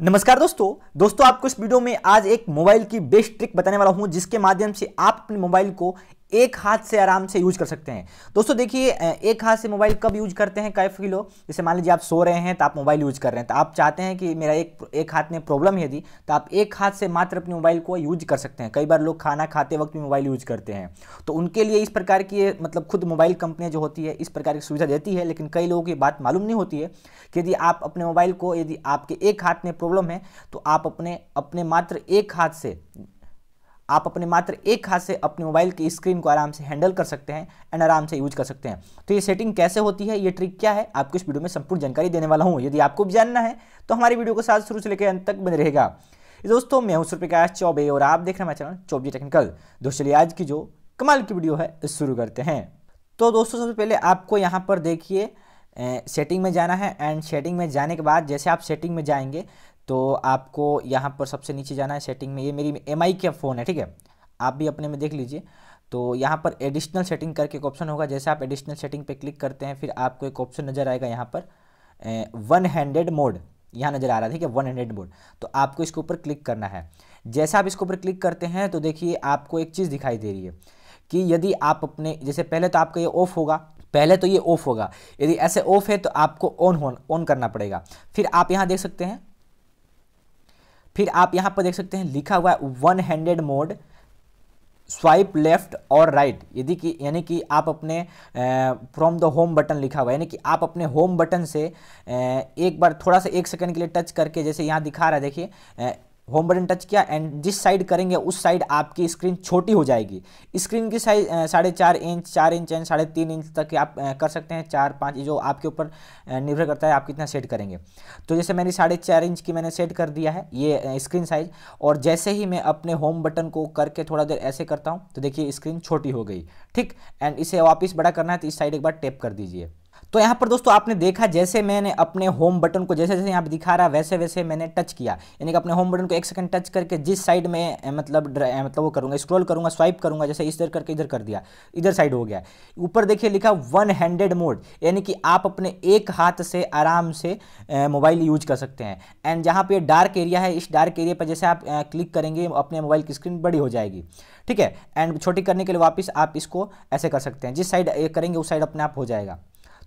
नमस्कार दोस्तों दोस्तों आपको इस वीडियो में आज एक मोबाइल की बेस्ट ट्रिक बताने वाला हूं जिसके माध्यम से आप अपने मोबाइल को एक हाथ से आराम से यूज कर सकते हैं दोस्तों देखिए एक हाथ से मोबाइल कब यूज करते हैं कई किलो जैसे मान लीजिए आप सो रहे हैं तो आप मोबाइल यूज कर रहे हैं तो आप चाहते हैं कि मेरा एक एक हाथ में प्रॉब्लम यदि तो आप एक हाथ से मात्र अपने मोबाइल को यूज कर सकते हैं कई बार लोग खाना खाते वक्त भी मोबाइल यूज करते हैं तो उनके लिए इस प्रकार की मतलब खुद मोबाइल कंपनियाँ जो होती है इस प्रकार की सुविधा देती है लेकिन कई लोगों की बात मालूम नहीं होती है कि यदि आप अपने मोबाइल को यदि आपके एक हाथ में प्रॉब्लम है तो आप अपने अपने मात्र एक हाथ से आप अपने मात्र एक हाथ से अपने मोबाइल की स्क्रीन को आराम से हैंडल कर सकते हैं एंड आराम से यूज कर सकते हैं तो ये सेटिंग कैसे होती है ये ट्रिक क्या है आपको इस वीडियो में संपूर्ण जानकारी देने वाला हूँ यदि आपको भी जानना है तो हमारी वीडियो को साथ शुरू से लेकर अंत तक बने रहेगा दोस्तों मैं हूँ प्रकाश चौबे और आप देख रहे हैं हमारा चैनल चौबे टेक्निकल दोस्तों आज की जो कमाल की वीडियो है शुरू करते हैं तो दोस्तों सबसे पहले आपको यहाँ पर देखिए सेटिंग में जाना है एंड सेटिंग में जाने के बाद जैसे आप सेटिंग में जाएंगे तो आपको यहाँ पर सबसे नीचे जाना है सेटिंग में ये मेरी एम आई का फ़ोन है ठीक है आप भी अपने में देख लीजिए तो यहाँ पर एडिशनल सेटिंग करके एक ऑप्शन होगा जैसे आप एडिशनल सेटिंग पे क्लिक करते हैं फिर आपको एक ऑप्शन नज़र आएगा यहाँ पर वन हैंडेड मोड यहाँ नज़र आ रहा है ठीक है वन हैंडेड मोड तो आपको इसके ऊपर क्लिक करना है जैसे आप इसके ऊपर क्लिक करते हैं तो देखिए आपको एक चीज़ दिखाई दे रही है कि यदि आप अपने जैसे पहले तो आपका ये ऑफ होगा पहले तो ये ऑफ होगा यदि ऐसे ऑफ है तो आपको ऑन ऑन करना पड़ेगा फिर आप यहाँ देख सकते हैं फिर आप यहाँ पर देख सकते हैं लिखा हुआ है one handed mode swipe left और राइट यदि कि यानी कि आप अपने फ्रॉम द होम बटन लिखा हुआ है यानी कि आप अपने होम बटन से ए, एक बार थोड़ा सा एक सेकंड के लिए टच करके जैसे यहाँ दिखा रहा है देखिए होम बटन टच किया एंड जिस साइड करेंगे उस साइड आपकी स्क्रीन छोटी हो जाएगी स्क्रीन की साइज साढ़े चार इंच चार इंच एंड साढ़े तीन इंच तक आप कर सकते हैं चार पाँच जो आपके ऊपर निर्भर करता है आप कितना सेट करेंगे तो जैसे मैंने साढ़े चार इंच की मैंने सेट कर दिया है ये स्क्रीन साइज और जैसे ही मैं अपने होम बटन को करके थोड़ा देर ऐसे करता हूँ तो देखिए स्क्रीन छोटी हो गई ठीक एंड इसे वापस बड़ा करना है तो इस साइड एक बार टेप कर दीजिए तो यहाँ पर दोस्तों आपने देखा जैसे मैंने अपने होम बटन को जैसे जैसे यहाँ पर दिखा रहा वैसे वैसे मैंने टच किया यानी कि अपने होम बटन को एक सेकंड टच करके जिस साइड में मतलब मतलब वो करूँगा स्क्रॉल करूँगा स्वाइप करूँगा जैसे इधर करके इधर कर दिया इधर साइड हो गया ऊपर देखिए लिखा वन हैंडेड मोड यानी कि आप अपने एक हाथ से आराम से मोबाइल यूज कर सकते हैं एंड जहाँ पर डार्क एरिया है इस डार्क एरिया पर जैसे आप क्लिक करेंगे अपने मोबाइल की स्क्रीन बड़ी हो जाएगी ठीक है एंड छोटी करने के लिए वापस आप इसको ऐसे कर सकते हैं जिस साइड करेंगे उस साइड अपने आप हो जाएगा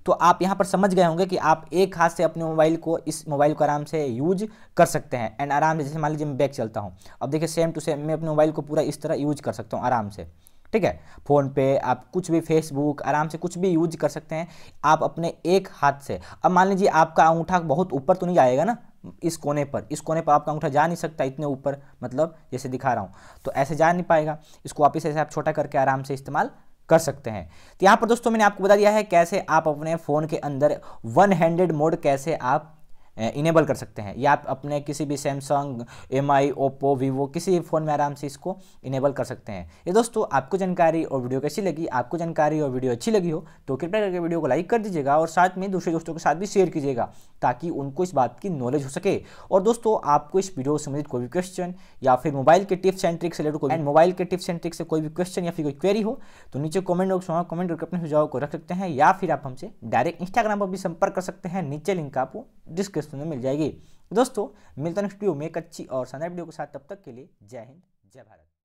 तो आप यहाँ पर समझ गए होंगे कि आप एक हाथ से अपने मोबाइल को इस मोबाइल को आराम से यूज कर सकते हैं एंड आराम से जैसे मान लीजिए मैं बैग चलता हूँ अब देखिए सेम टू सेम मैं अपने मोबाइल को पूरा इस तरह यूज कर सकता हूँ आराम से ठीक है फ़ोन पे आप कुछ भी फेसबुक आराम से कुछ भी यूज कर सकते हैं आप अपने एक हाथ से अब मान लीजिए आपका अंगूठा बहुत ऊपर तो नहीं जाएगा ना इस कोने पर इस कोने पर आपका अंगूठा जा नहीं सकता इतने ऊपर मतलब जैसे दिखा रहा हूँ तो ऐसे जा नहीं पाएगा इसको वापिस ऐसे आप छोटा करके आराम से इस्तेमाल कर सकते हैं तो यहाँ पर दोस्तों मैंने आपको बता दिया है कैसे आप अपने फ़ोन के अंदर वन हैंडेड मोड कैसे आप इनेबल कर सकते हैं या आप अपने किसी भी Samsung M I Oppo Vivo किसी भी फ़ोन में आराम से इसको इनेबल कर सकते हैं ये दोस्तों आपको जानकारी और वीडियो कैसी लगी आपको जानकारी और वीडियो अच्छी लगी हो तो कृपया करके वीडियो को लाइक कर दीजिएगा और साथ में दूसरे दोस्तों के साथ भी शेयर कीजिएगा ताकि उनको इस बात की नॉलेज हो सके और दोस्तों आपको इस वीडियो से संबंधित कोई भी क्वेश्चन या फिर मोबाइल के टिप्स एंड ट्रिक्स रिलेटेड कोई मोबाइल के टिप्स एंड ट्रिक्स से कोई भी क्वेश्चन या फिर कोई क्वेरी हो तो नीचे कमेंट बॉक्स में कमेंट करके अपने सुझाव को रख सकते हैं या फिर आप हमसे डायरेक्ट इंस्टाग्राम पर भी संपर्क कर सकते हैं नीचे लिंक आपको डिस्क्रिप्शन में मिल जाएगी दोस्तों मिलता नेक्स्ट वीडियो में एक अच्छी और शानदार वीडियो के साथ तब तक के लिए जय हिंद जय भारत